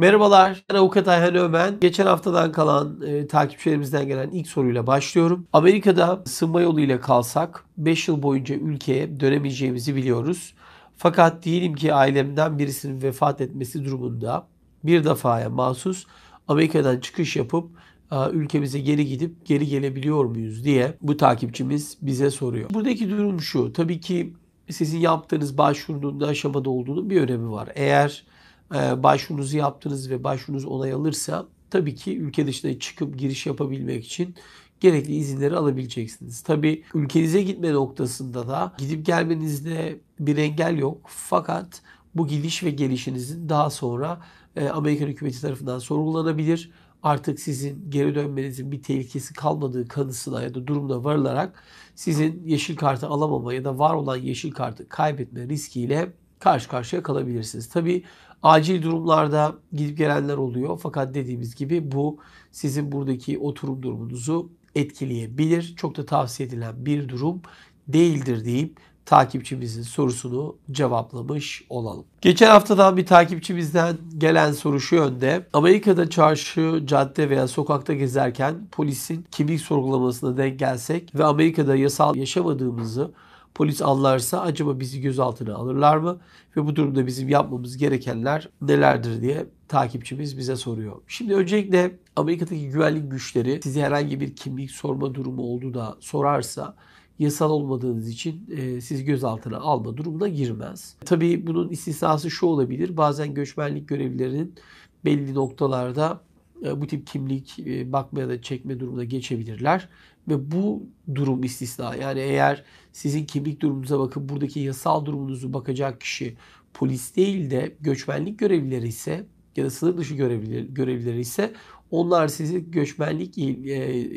Merhabalar, ben Avukat Ayhan Ömen. Geçen haftadan kalan e, takipçilerimizden gelen ilk soruyla başlıyorum. Amerika'da sınma yoluyla kalsak 5 yıl boyunca ülkeye dönemeyeceğimizi biliyoruz. Fakat diyelim ki ailemden birisinin vefat etmesi durumunda bir defaya mahsus Amerika'dan çıkış yapıp e, ülkemize geri gidip geri gelebiliyor muyuz diye bu takipçimiz bize soruyor. Buradaki durum şu. Tabii ki sizin yaptığınız başvurunun ne aşamada olduğunu bir önemi var. Eğer ee, başvurunuzu yaptınız ve başvurunuz onay alırsa tabii ki ülke dışına çıkıp giriş yapabilmek için gerekli izinleri alabileceksiniz. Tabii ülkenize gitme noktasında da gidip gelmenizde bir engel yok. Fakat bu gidiş ve gelişinizin daha sonra e, Amerikan hükümeti tarafından sorgulanabilir. Artık sizin geri dönmenizin bir tehlikesi kalmadığı kanısına ya da durumuna varılarak sizin yeşil kartı alamama ya da var olan yeşil kartı kaybetme riskiyle karşı karşıya kalabilirsiniz. Tabii Acil durumlarda gidip gelenler oluyor. Fakat dediğimiz gibi bu sizin buradaki oturum durumunuzu etkileyebilir. Çok da tavsiye edilen bir durum değildir deyip takipçimizin sorusunu cevaplamış olalım. Geçen haftadan bir takipçimizden gelen soru şu yönde. Amerika'da çarşı, cadde veya sokakta gezerken polisin kimlik sorgulamasına denk gelsek ve Amerika'da yasal yaşamadığımızı polis avlarsa acaba bizi gözaltına alırlar mı? Ve bu durumda bizim yapmamız gerekenler nelerdir diye takipçimiz bize soruyor. Şimdi öncelikle Amerika'daki güvenlik güçleri size herhangi bir kimlik sorma durumu olduğu da sorarsa yasal olmadığınız için e, siz gözaltına alma durumuna girmez. Tabii bunun istisnası şu olabilir. Bazen göçmenlik görevlilerinin belli noktalarda e, bu tip kimlik e, bakmaya da çekme durumuna geçebilirler. Ve bu durum istisna. Yani eğer sizin kimlik durumunuza bakıp buradaki yasal durumunuzu bakacak kişi polis değil de göçmenlik görevlileri ise ya da sınır dışı görevlileri, görevlileri ise onlar sizi göçmenlik e,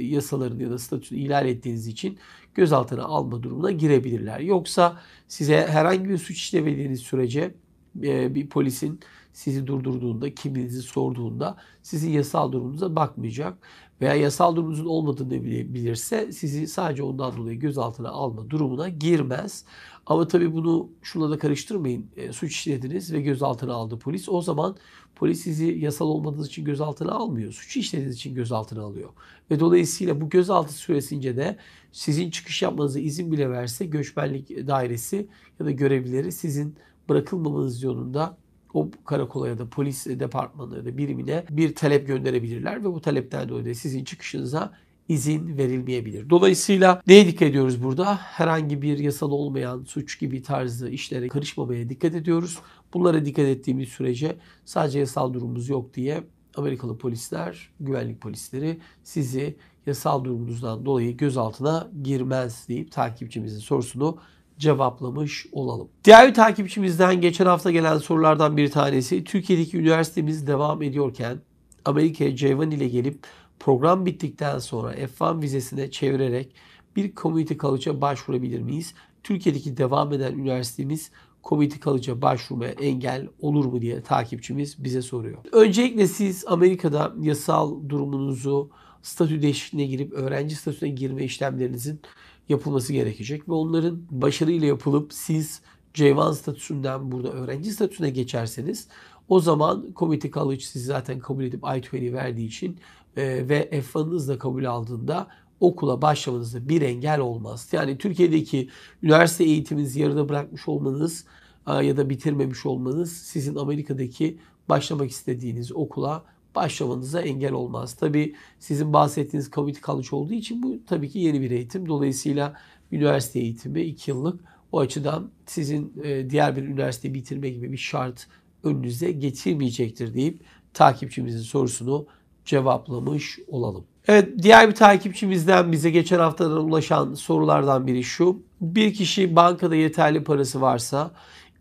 yasalarını ya da statüsünü ihlal ettiğiniz için gözaltına alma durumuna girebilirler. Yoksa size herhangi bir suç işlemediğiniz sürece e, bir polisin sizi durdurduğunda, kimliğinizi sorduğunda sizin yasal durumunuza bakmayacak veya yasal durumunuzun olmadığını bilirse sizi sadece ondan dolayı gözaltına alma durumuna girmez. Ama tabii bunu şuna da karıştırmayın. E, suç işlediniz ve gözaltına aldı polis. O zaman polis sizi yasal olmadığınız için gözaltına almıyor. Suç işlediğiniz için gözaltına alıyor. Ve dolayısıyla bu gözaltı süresince de sizin çıkış yapmanıza izin bile verse göçmenlik dairesi ya da görevlileri sizin bırakılmamanız yolunda o karakola ya da polis departmanı ya da birimine bir talep gönderebilirler ve bu talepten dolayı sizin çıkışınıza izin verilmeyebilir. Dolayısıyla neye dikkat ediyoruz burada? Herhangi bir yasal olmayan suç gibi tarzı işlere karışmamaya dikkat ediyoruz. Bunlara dikkat ettiğimiz sürece sadece yasal durumumuz yok diye Amerikalı polisler, güvenlik polisleri sizi yasal durumunuzdan dolayı gözaltına girmez deyip takipçimizin sorusunu cevaplamış olalım. Diğer bir takipçimizden geçen hafta gelen sorulardan bir tanesi Türkiye'deki üniversitemiz devam ediyorken Amerika'ya Cevan ile gelip program bittikten sonra F1 vizesine çevirerek bir community college'a başvurabilir miyiz? Türkiye'deki devam eden üniversitemiz community college'a başvurmaya engel olur mu diye takipçimiz bize soruyor. Öncelikle siz Amerika'da yasal durumunuzu statü değişikliğine girip öğrenci statüsüne girme işlemlerinizin yapılması gerekecek ve onların başarıyla yapılıp siz c statüsünden burada öğrenci statüsüne geçerseniz o zaman Community College sizi zaten kabul edip I-20 verdiği için e, ve F1'ınız da kabul aldığında okula başlamanızda bir engel olmaz. Yani Türkiye'deki üniversite eğitiminizi yarıda bırakmış olmanız ya da bitirmemiş olmanız sizin Amerika'daki başlamak istediğiniz okula başlamanıza engel olmaz. Tabi sizin bahsettiğiniz community college olduğu için bu tabii ki yeni bir eğitim. Dolayısıyla üniversite eğitimi 2 yıllık o açıdan sizin e, diğer bir üniversite bitirme gibi bir şart önünüze getirmeyecektir deyip takipçimizin sorusunu cevaplamış olalım. Evet diğer bir takipçimizden bize geçen haftadan ulaşan sorulardan biri şu. Bir kişi bankada yeterli parası varsa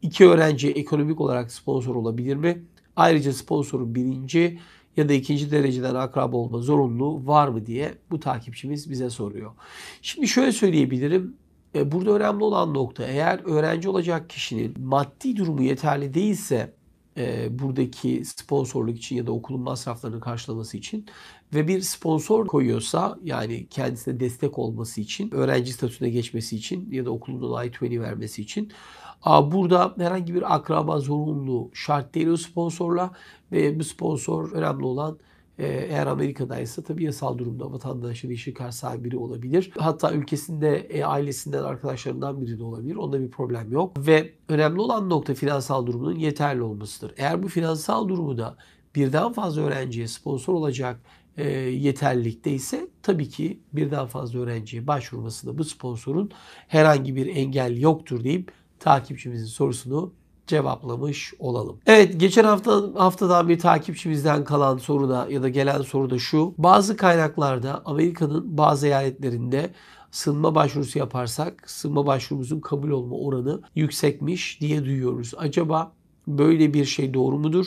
iki öğrenci ekonomik olarak sponsor olabilir mi? Ayrıca sponsorun birinci ya da ikinci dereceden akrab olma zorunluluğu var mı diye bu takipçimiz bize soruyor. Şimdi şöyle söyleyebilirim. E, burada önemli olan nokta eğer öğrenci olacak kişinin maddi durumu yeterli değilse e, buradaki sponsorluk için ya da okulun masraflarını karşılaması için ve bir sponsor koyuyorsa yani kendisine destek olması için, öğrenci statüsüne geçmesi için ya da okulun ona vermesi için Burada herhangi bir akraba zorunlu şart değil o sponsorla ve bu sponsor önemli olan e, eğer Amerika'daysa tabii yasal durumda vatandaşı ve işi kar biri olabilir. Hatta ülkesinde e, ailesinden arkadaşlarından biri de olabilir. Onda bir problem yok. Ve önemli olan nokta finansal durumunun yeterli olmasıdır. Eğer bu finansal durumu da birden fazla öğrenciye sponsor olacak e, yeterlilikte ise tabii ki birden fazla öğrenciye başvurmasında bu sponsorun herhangi bir engel yoktur deyip takipçimizin sorusunu cevaplamış olalım. Evet geçen hafta haftadan bir takipçimizden kalan soruda ya da gelen soru da şu. Bazı kaynaklarda Amerika'nın bazı eyaletlerinde sınma başvurusu yaparsak sınma başvurumuzun kabul olma oranı yüksekmiş diye duyuyoruz. Acaba böyle bir şey doğru mudur?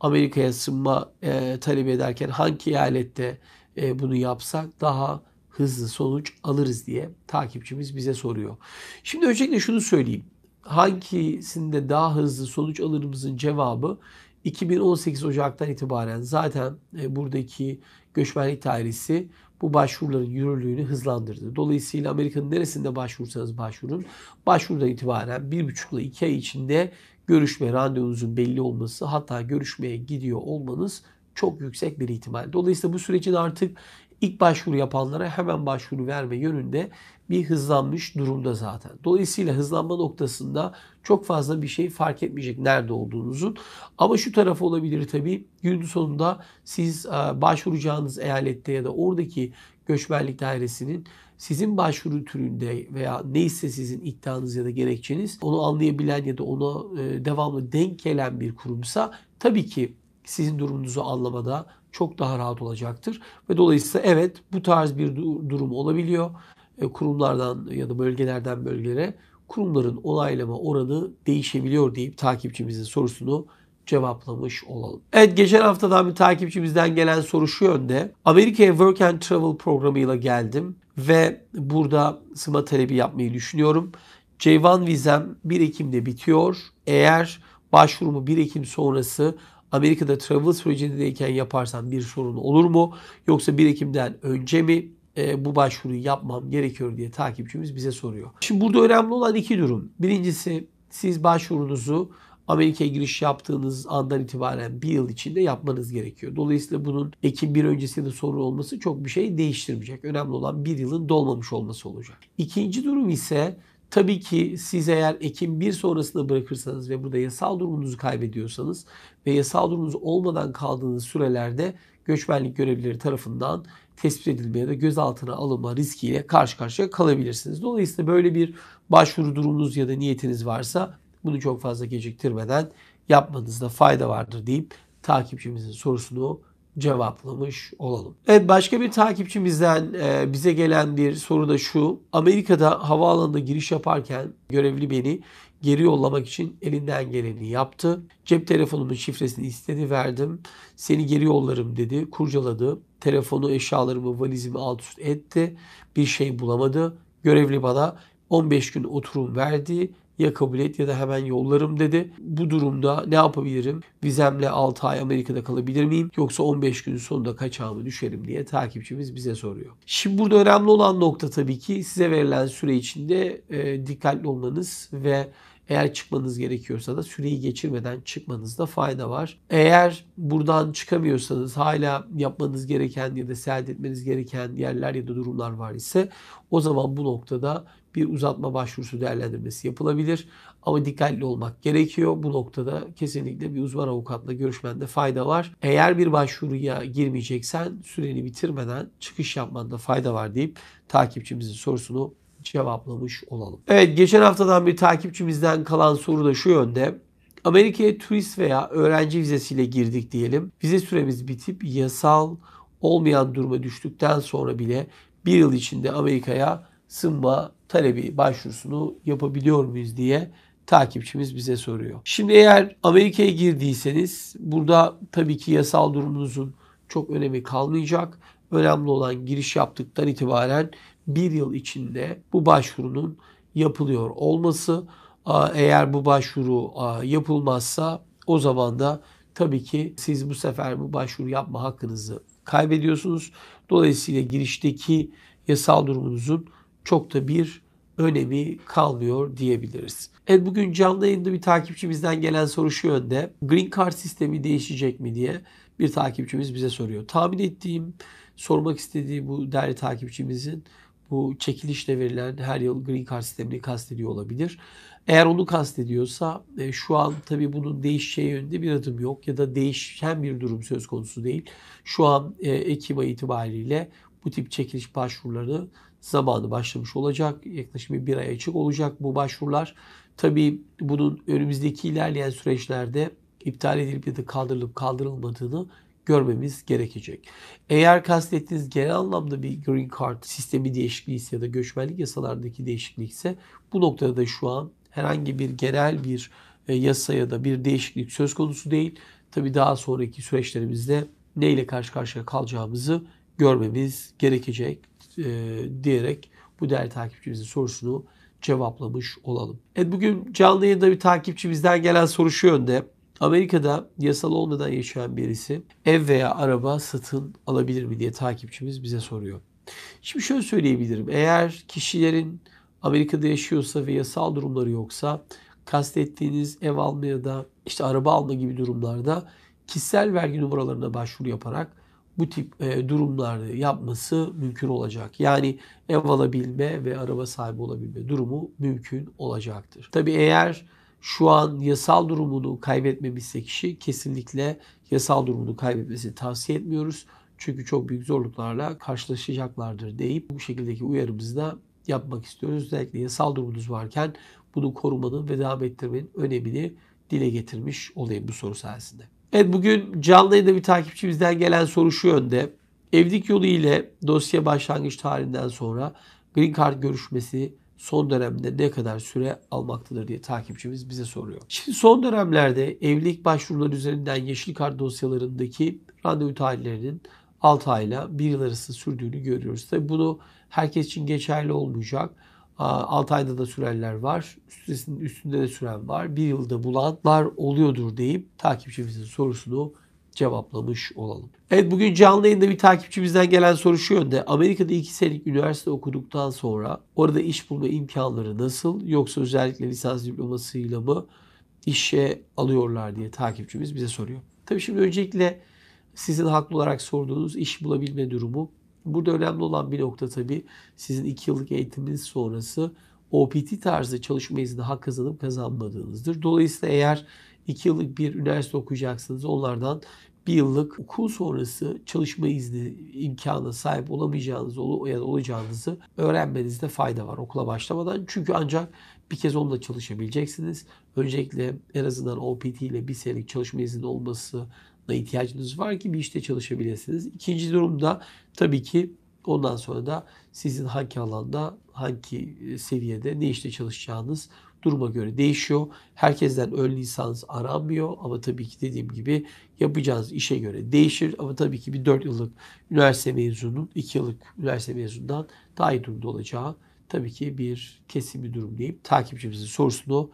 Amerika'ya sınma e, talep ederken hangi eyalette e, bunu yapsak daha hızlı sonuç alırız diye takipçimiz bize soruyor. Şimdi öncelikle şunu söyleyeyim hangisinde daha hızlı sonuç alırımızın cevabı 2018 Ocak'tan itibaren zaten e, buradaki göçmenlik dairesi bu başvuruların yürürlüğünü hızlandırdı. Dolayısıyla Amerika'nın neresinde başvursanız başvurun. Başvurudan itibaren 1,5 ile 2 ay içinde görüşme randevunuzun belli olması hatta görüşmeye gidiyor olmanız çok yüksek bir ihtimal. Dolayısıyla bu sürecin artık ilk başvuru yapanlara hemen başvuru verme yönünde bir hızlanmış durumda zaten. Dolayısıyla hızlanma noktasında çok fazla bir şey fark etmeyecek nerede olduğunuzun. Ama şu tarafı olabilir tabii. Gün sonunda siz e, başvuracağınız eyalette ya da oradaki göçmenlik dairesinin sizin başvuru türünde veya neyse sizin iddianız ya da gerekçeniz onu anlayabilen ya da ona e, devamlı denk gelen bir kurumsa tabii ki sizin durumunuzu anlamada çok daha rahat olacaktır. Ve dolayısıyla evet bu tarz bir durum olabiliyor. E, kurumlardan ya da bölgelerden bölgelere kurumların olaylama oranı değişebiliyor deyip takipçimizin sorusunu cevaplamış olalım. Evet geçen haftadan bir takipçimizden gelen soru şu yönde. Amerika'ya Work and Travel programıyla geldim ve burada sıma talebi yapmayı düşünüyorum. C1 vizem 1 Ekim'de bitiyor. Eğer başvurumu 1 Ekim sonrası Amerika'da travel sürecindeyken yaparsam bir sorun olur mu? Yoksa 1 Ekim'den önce mi? e, bu başvuruyu yapmam gerekiyor diye takipçimiz bize soruyor. Şimdi burada önemli olan iki durum. Birincisi siz başvurunuzu Amerika'ya giriş yaptığınız andan itibaren bir yıl içinde yapmanız gerekiyor. Dolayısıyla bunun Ekim 1 öncesinde soru olması çok bir şey değiştirmeyecek. Önemli olan bir yılın dolmamış olması olacak. İkinci durum ise Tabii ki siz eğer Ekim 1 sonrasında bırakırsanız ve burada yasal durumunuzu kaybediyorsanız ve yasal durumunuz olmadan kaldığınız sürelerde göçmenlik görevlileri tarafından tespit edilme ya da gözaltına alınma riskiyle karşı karşıya kalabilirsiniz. Dolayısıyla böyle bir başvuru durumunuz ya da niyetiniz varsa bunu çok fazla geciktirmeden yapmanızda fayda vardır deyip takipçimizin sorusunu cevaplamış olalım. Evet başka bir takipçimizden e, bize gelen bir soru da şu. Amerika'da havaalanına giriş yaparken görevli beni geri yollamak için elinden geleni yaptı. Cep telefonumun şifresini istedi verdim. Seni geri yollarım dedi. Kurcaladı. Telefonu, eşyalarımı, valizimi alt üst etti. Bir şey bulamadı. Görevli bana 15 gün oturum verdi. Ya kabul et ya da hemen yollarım dedi. Bu durumda ne yapabilirim? Vizemle 6 ay Amerika'da kalabilir miyim? Yoksa 15 gün sonunda kaçağımı düşerim diye takipçimiz bize soruyor. Şimdi burada önemli olan nokta tabii ki size verilen süre içinde e, dikkatli olmanız ve eğer çıkmanız gerekiyorsa da süreyi geçirmeden çıkmanızda fayda var. Eğer buradan çıkamıyorsanız hala yapmanız gereken ya da seyahat etmeniz gereken yerler ya da durumlar var ise o zaman bu noktada bir uzatma başvurusu değerlendirmesi yapılabilir. Ama dikkatli olmak gerekiyor. Bu noktada kesinlikle bir uzman avukatla görüşmende fayda var. Eğer bir başvuruya girmeyeceksen süreni bitirmeden çıkış yapmanda fayda var deyip takipçimizin sorusunu cevaplamış olalım. Evet geçen haftadan bir takipçimizden kalan soru da şu yönde. Amerika'ya turist veya öğrenci vizesiyle girdik diyelim. Vize süremiz bitip yasal olmayan duruma düştükten sonra bile bir yıl içinde Amerika'ya sınma talebi başvurusunu yapabiliyor muyuz diye takipçimiz bize soruyor. Şimdi eğer Amerika'ya girdiyseniz burada tabii ki yasal durumunuzun çok önemi kalmayacak. Önemli olan giriş yaptıktan itibaren bir yıl içinde bu başvurunun yapılıyor olması. Eğer bu başvuru yapılmazsa o zaman da tabii ki siz bu sefer bu başvuru yapma hakkınızı kaybediyorsunuz. Dolayısıyla girişteki yasal durumunuzun çok da bir önemi kalmıyor diyebiliriz. Evet bugün canlı yayında bir takipçimizden gelen soru şu yönde. Green Card sistemi değişecek mi diye bir takipçimiz bize soruyor. Tahmin ettiğim, sormak istediği bu değerli takipçimizin bu çekilişle verilen her yıl green card sistemini kastediyor olabilir. Eğer onu kastediyorsa e, şu an tabii bunun değişeceği yönde bir adım yok ya da değişen bir durum söz konusu değil. Şu an e, Ekim ayı itibariyle bu tip çekiliş başvuruları zamanı başlamış olacak. Yaklaşık bir, bir ay açık olacak bu başvurular. Tabii bunun önümüzdeki ilerleyen süreçlerde iptal edilip ya da kaldırılıp kaldırılmadığını görmemiz gerekecek. Eğer kastettiğiniz genel anlamda bir green card sistemi değişikliği ise ya da göçmenlik yasalardaki değişiklik ise bu noktada da şu an herhangi bir genel bir e, yasaya da bir değişiklik söz konusu değil. Tabi daha sonraki süreçlerimizde neyle karşı karşıya kalacağımızı görmemiz gerekecek e, diyerek bu değerli takipçimizin sorusunu cevaplamış olalım. Evet bugün canlı yayında bir takipçimizden gelen soru şu yönde. Amerika'da yasal olmadan yaşayan birisi ev veya araba satın alabilir mi diye takipçimiz bize soruyor. Şimdi şöyle söyleyebilirim. Eğer kişilerin Amerika'da yaşıyorsa ve yasal durumları yoksa kastettiğiniz ev alma ya da işte araba alma gibi durumlarda kişisel vergi numaralarına başvuru yaparak bu tip e, durumları yapması mümkün olacak. Yani ev alabilme ve araba sahibi olabilme durumu mümkün olacaktır. Tabii eğer şu an yasal durumunu kaybetmemişse kişi kesinlikle yasal durumunu kaybetmesini tavsiye etmiyoruz. Çünkü çok büyük zorluklarla karşılaşacaklardır deyip bu şekildeki uyarımızı da yapmak istiyoruz. Özellikle yasal durumunuz varken bunu korumanın ve devam ettirmenin önemini dile getirmiş olayım bu soru sayesinde. Evet bugün canlı yayında bir takipçimizden gelen soru şu yönde. Evlilik yolu ile dosya başlangıç tarihinden sonra green card görüşmesi son dönemde ne kadar süre almaktadır diye takipçimiz bize soruyor. Şimdi son dönemlerde evlilik başvuruları üzerinden yeşil kart dosyalarındaki randevu tarihlerinin 6 ayla 1 yıl arası sürdüğünü görüyoruz. Tabi bunu herkes için geçerli olmayacak. 6 ayda da sürenler var. Üstesinin üstünde de süren var. 1 yılda bulanlar oluyordur deyip takipçimizin sorusunu cevaplamış olalım. Evet bugün canlı yayında bir takipçimizden gelen soru şu yönde. Amerika'da 2 senelik üniversite okuduktan sonra orada iş bulma imkanları nasıl yoksa özellikle lisans diplomasıyla mı işe alıyorlar diye takipçimiz bize soruyor. Tabii şimdi öncelikle sizin haklı olarak sorduğunuz iş bulabilme durumu. Burada önemli olan bir nokta tabii sizin 2 yıllık eğitiminiz sonrası OPT tarzı çalışma izni hak kazanıp kazanmadığınızdır. Dolayısıyla eğer 2 yıllık bir üniversite okuyacaksınız. Onlardan bir yıllık okul sonrası çalışma izni imkanı sahip olamayacağınız ya da olacağınızı öğrenmenizde fayda var okula başlamadan. Çünkü ancak bir kez onunla çalışabileceksiniz. Öncelikle en azından OPT ile bir senelik çalışma izni olmasına ihtiyacınız var ki bir işte çalışabilirsiniz. İkinci durumda tabii ki ondan sonra da sizin hangi alanda, hangi seviyede, ne işte çalışacağınız duruma göre değişiyor. Herkesten ön lisans aranmıyor ama tabii ki dediğim gibi yapacağınız işe göre değişir. Ama tabii ki bir 4 yıllık üniversite mezunun, 2 yıllık üniversite mezunundan daha iyi durumda olacağı tabii ki bir kesin bir durum deyip Takipçimizin sorusunu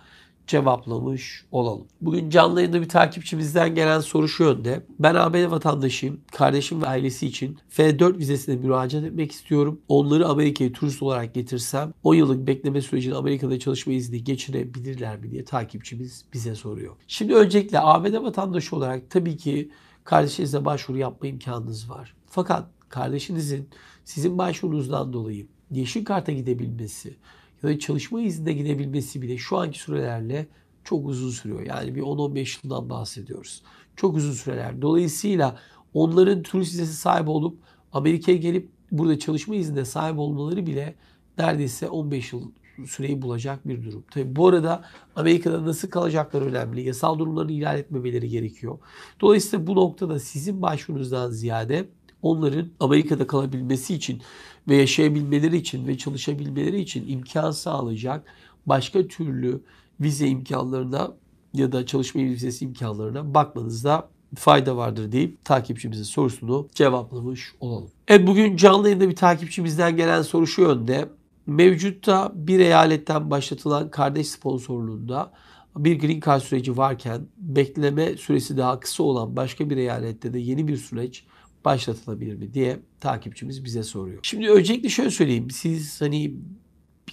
cevaplamış olalım. Bugün canlı yayında bir takipçimizden gelen soru şu yönde. Ben ABD vatandaşıyım. Kardeşim ve ailesi için F4 vizesine müracaat etmek istiyorum. Onları Amerika'ya turist olarak getirsem 10 yıllık bekleme sürecinde Amerika'da çalışma izni geçirebilirler mi diye takipçimiz bize soruyor. Şimdi öncelikle ABD vatandaşı olarak tabii ki kardeşinize başvuru yapma imkanınız var. Fakat kardeşinizin sizin başvurunuzdan dolayı yeşil karta gidebilmesi ya da çalışma iznine gidebilmesi bile şu anki sürelerle çok uzun sürüyor. Yani bir 10-15 yıldan bahsediyoruz. Çok uzun süreler. Dolayısıyla onların turist vizesi sahip olup Amerika'ya gelip burada çalışma iznine sahip olmaları bile neredeyse 15 yıl süreyi bulacak bir durum. Tabii bu arada Amerika'da nasıl kalacaklar önemli. Yasal durumlarını ihlal etmemeleri gerekiyor. Dolayısıyla bu noktada sizin başvurunuzdan ziyade onların Amerika'da kalabilmesi için ve yaşayabilmeleri için ve çalışabilmeleri için imkan sağlayacak başka türlü vize imkanlarına ya da çalışma vizesi imkanlarına bakmanızda fayda vardır deyip takipçimizin sorusunu cevaplamış olalım. Evet bugün canlı yayında bir takipçimizden gelen soru şu yönde. Mevcutta bir eyaletten başlatılan kardeş sponsorluğunda bir green card süreci varken bekleme süresi daha kısa olan başka bir eyalette de yeni bir süreç başlatılabilir mi diye takipçimiz bize soruyor. Şimdi öncelikle şöyle söyleyeyim. Siz hani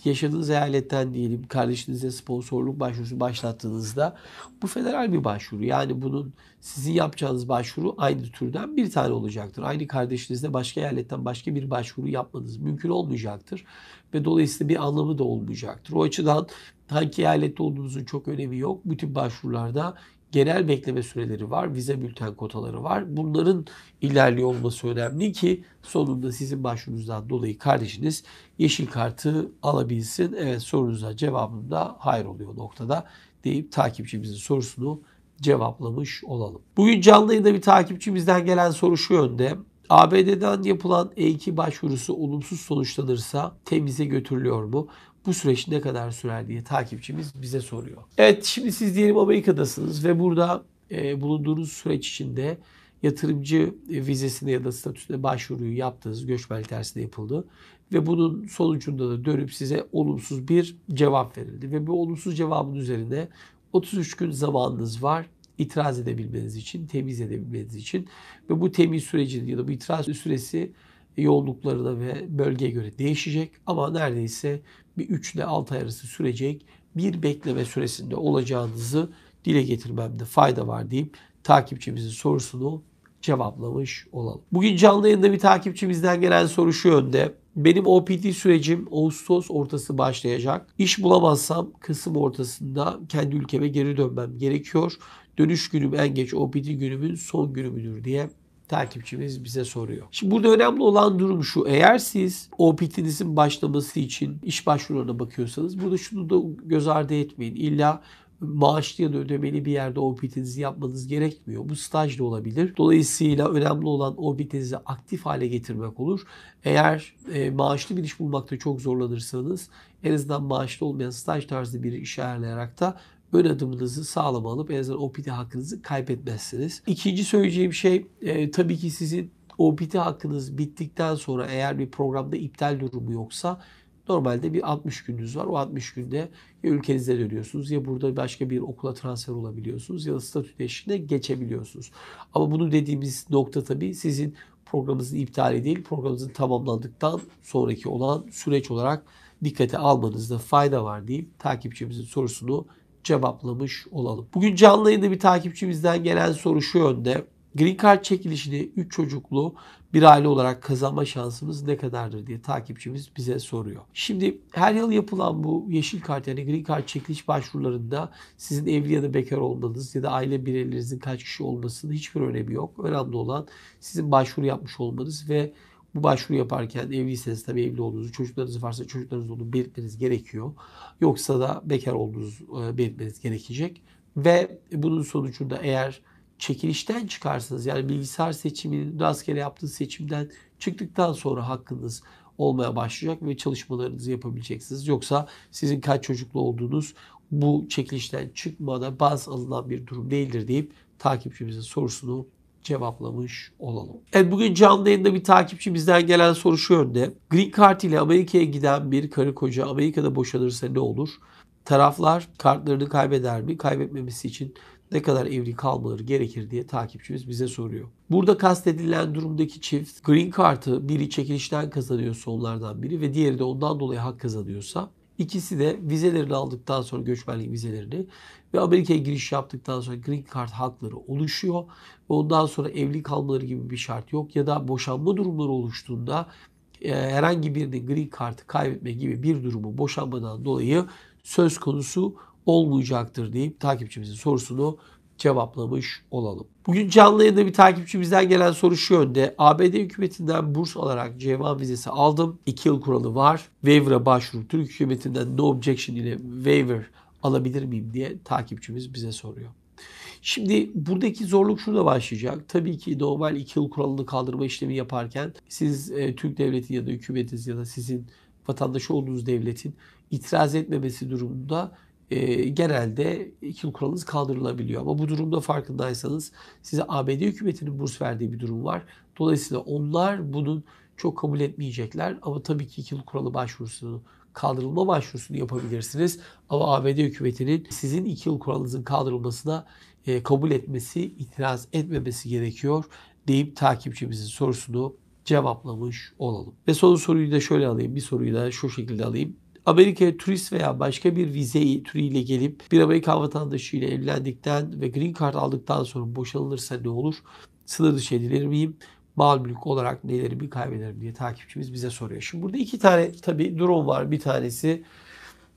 yaşadığınız eyaletten diyelim kardeşinize sponsorluk başvurusu başlattığınızda bu federal bir başvuru. Yani bunun sizin yapacağınız başvuru aynı türden bir tane olacaktır. Aynı kardeşinizle başka eyaletten başka bir başvuru yapmanız mümkün olmayacaktır. Ve dolayısıyla bir anlamı da olmayacaktır. O açıdan hangi eyalette olduğunuzun çok önemi yok. Bütün başvurularda genel bekleme süreleri var, vize bülten kotaları var. Bunların ilerliyor olması önemli ki sonunda sizin başvurunuzdan dolayı kardeşiniz yeşil kartı alabilsin. Evet sorunuza cevabım da hayır oluyor noktada deyip takipçimizin sorusunu cevaplamış olalım. Bugün canlı yayında bir takipçimizden gelen soru şu yönde. ABD'den yapılan E2 başvurusu olumsuz sonuçlanırsa temize götürülüyor mu? bu süreç ne kadar sürer diye takipçimiz bize soruyor. Evet şimdi siz diyelim Amerika'dasınız ve burada e, bulunduğunuz süreç içinde yatırımcı e, vizesine ya da statüsüne başvuruyu yaptınız. Göçmen tersine yapıldı. Ve bunun sonucunda da dönüp size olumsuz bir cevap verildi. Ve bu olumsuz cevabın üzerine 33 gün zamanınız var itiraz edebilmeniz için, temiz edebilmeniz için ve bu temiz sürecinin ya da bu itiraz süresi yoğunlukları da ve bölgeye göre değişecek ama neredeyse bir 3 ile 6 ay arası sürecek bir bekleme süresinde olacağınızı dile getirmemde fayda var deyip takipçimizin sorusunu cevaplamış olalım. Bugün canlı yayında bir takipçimizden gelen soru şu yönde. Benim OPT sürecim Ağustos ortası başlayacak. İş bulamazsam Kasım ortasında kendi ülkeme geri dönmem gerekiyor. Dönüş günüm en geç OPT günümün son günümüdür diye takipçimiz bize soruyor. Şimdi burada önemli olan durum şu. Eğer siz OPT'nizin başlaması için iş başvurularına bakıyorsanız burada şunu da göz ardı etmeyin. İlla maaşlı ya da ödemeli bir yerde OPT'nizi yapmanız gerekmiyor. Bu staj da olabilir. Dolayısıyla önemli olan OPT'nizi aktif hale getirmek olur. Eğer e, maaşlı bir iş bulmakta çok zorlanırsanız en azından maaşlı olmayan staj tarzı bir iş ayarlayarak da ön adımınızı sağlam alıp en azından OPT hakkınızı kaybetmezsiniz. İkinci söyleyeceğim şey e, tabii ki sizin OPT hakkınız bittikten sonra eğer bir programda iptal durumu yoksa Normalde bir 60 gününüz var. O 60 günde ya ülkenize dönüyorsunuz ya burada başka bir okula transfer olabiliyorsunuz ya da statü değişikliğine geçebiliyorsunuz. Ama bunu dediğimiz nokta tabii sizin programınızın iptali değil, programınızın tamamlandıktan sonraki olan süreç olarak dikkate almanızda fayda var deyip takipçimizin sorusunu cevaplamış olalım. Bugün canlı yayında bir takipçimizden gelen soru şu yönde. Green Card çekilişini 3 çocuklu bir aile olarak kazanma şansımız ne kadardır diye takipçimiz bize soruyor. Şimdi her yıl yapılan bu yeşil kart yani green card çekiliş başvurularında sizin evli ya da bekar olmanız ya da aile bireylerinizin kaç kişi olmasının hiçbir önemi yok. Önemli olan sizin başvuru yapmış olmanız ve bu başvuru yaparken evliyseniz tabii evli olduğunuzu, çocuklarınız varsa çocuklarınız olduğunu belirtmeniz gerekiyor. Yoksa da bekar olduğunuzu e, belirtmeniz gerekecek. Ve bunun sonucunda eğer çekilişten çıkarsanız yani bilgisayar seçimini rastgele yaptığınız seçimden çıktıktan sonra hakkınız olmaya başlayacak ve çalışmalarınızı yapabileceksiniz. Yoksa sizin kaç çocuklu olduğunuz bu çekilişten çıkmadan baz alınan bir durum değildir deyip takipçimizin sorusunu cevaplamış olalım. Evet bugün canlı yayında bir takipçi bizden gelen soru şu yönde. Green Card ile Amerika'ya giden bir karı koca Amerika'da boşanırsa ne olur? Taraflar kartlarını kaybeder mi? Kaybetmemesi için ne kadar evli kalmaları gerekir diye takipçimiz bize soruyor. Burada kastedilen durumdaki çift green kartı biri çekilişten kazanıyorsa onlardan biri ve diğeri de ondan dolayı hak kazanıyorsa İkisi de vizelerini aldıktan sonra göçmenlik vizelerini ve Amerika'ya giriş yaptıktan sonra green card hakları oluşuyor. Ve ondan sonra evli kalmaları gibi bir şart yok ya da boşanma durumları oluştuğunda e, herhangi birinin green card'ı kaybetme gibi bir durumu boşanmadan dolayı söz konusu olmayacaktır deyip takipçimizin sorusunu cevaplamış olalım. Bugün canlı yayında bir takipçimizden gelen soru şu yönde. ABD hükümetinden burs olarak C1 vizesi aldım. 2 yıl kuralı var. Waiver'a başvurup Türk hükümetinden no objection ile waiver alabilir miyim diye takipçimiz bize soruyor. Şimdi buradaki zorluk şurada başlayacak. Tabii ki normal 2 yıl kuralını kaldırma işlemi yaparken siz e, Türk devleti ya da hükümetiniz ya da sizin vatandaşı olduğunuz devletin itiraz etmemesi durumunda e, genelde yıl kuralınız kaldırılabiliyor. Ama bu durumda farkındaysanız size ABD hükümetinin burs verdiği bir durum var. Dolayısıyla onlar bunun çok kabul etmeyecekler. Ama tabii ki iki yıl kuralı başvurusunu kaldırılma başvurusunu yapabilirsiniz. Ama ABD hükümetinin sizin iki yıl kuralınızın kaldırılmasına e, kabul etmesi, itiraz etmemesi gerekiyor deyip takipçimizin sorusunu cevaplamış olalım. Ve son soruyu da şöyle alayım. Bir soruyu da şu şekilde alayım. Amerika'ya turist veya başka bir vize türüyle gelip bir Amerika vatandaşı ile evlendikten ve green card aldıktan sonra boşanılırsa ne olur? Sınır dışı edilir şey miyim? mal mülk olarak nelerimi kaybederim diye takipçimiz bize soruyor. Şimdi burada iki tane tabii durum var. Bir tanesi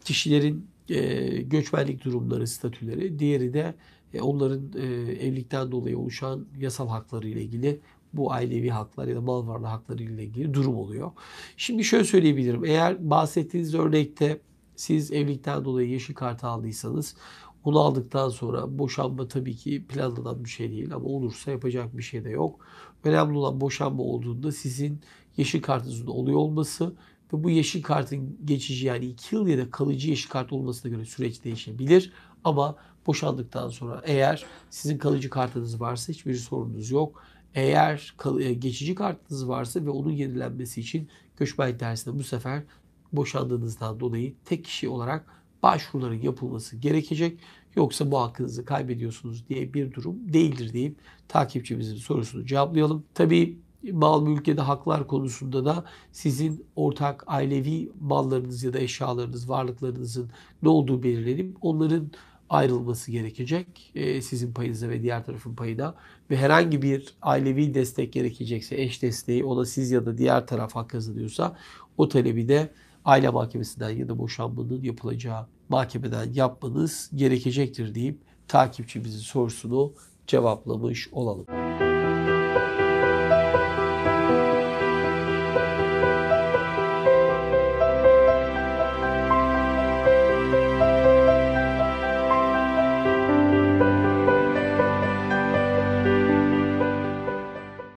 kişilerin e, göçmenlik durumları, statüleri. Diğeri de e, onların e, evlilikten dolayı oluşan yasal hakları ile ilgili bu ailevi haklar ya da mal varlığı hakları ile ilgili durum oluyor. Şimdi şöyle söyleyebilirim. Eğer bahsettiğiniz örnekte siz evlilikten dolayı yeşil kart aldıysanız bunu aldıktan sonra boşanma tabii ki planlanan bir şey değil ama olursa yapacak bir şey de yok. Önemli olan boşanma olduğunda sizin yeşil kartınızın oluyor olması ve bu yeşil kartın geçici yani 2 yıl ya da kalıcı yeşil kart olmasına göre süreç değişebilir. Ama boşandıktan sonra eğer sizin kalıcı kartınız varsa hiçbir sorununuz yok. Eğer e, geçici kartınız varsa ve onun yenilenmesi için göçmen dersinde bu sefer boşandığınızdan dolayı tek kişi olarak başvuruların yapılması gerekecek. Yoksa bu hakkınızı kaybediyorsunuz diye bir durum değildir deyip takipçimizin sorusunu cevaplayalım. Tabii mal mülkede haklar konusunda da sizin ortak ailevi mallarınız ya da eşyalarınız, varlıklarınızın ne olduğu belirlenip onların ayrılması gerekecek. E, sizin payınıza ve diğer tarafın payına ve herhangi bir ailevi destek gerekecekse eş desteği o da siz ya da diğer taraf hak kazanıyorsa o talebi de aile mahkemesinden ya da boşanmanın yapılacağı mahkemeden yapmanız gerekecektir deyip takipçimizin sorusunu cevaplamış olalım.